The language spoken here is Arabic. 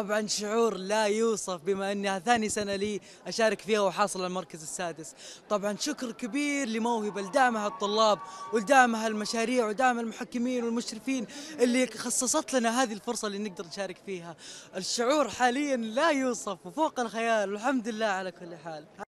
طبعا شعور لا يوصف بما انها ثاني سنه لي اشارك فيها وحاصل على المركز السادس طبعا شكر كبير لموهبه لدعمها الطلاب ولدعمها المشاريع ودعم المحكمين والمشرفين اللي خصصت لنا هذه الفرصه اللي نقدر نشارك فيها الشعور حاليا لا يوصف وفوق الخيال والحمد لله على كل حال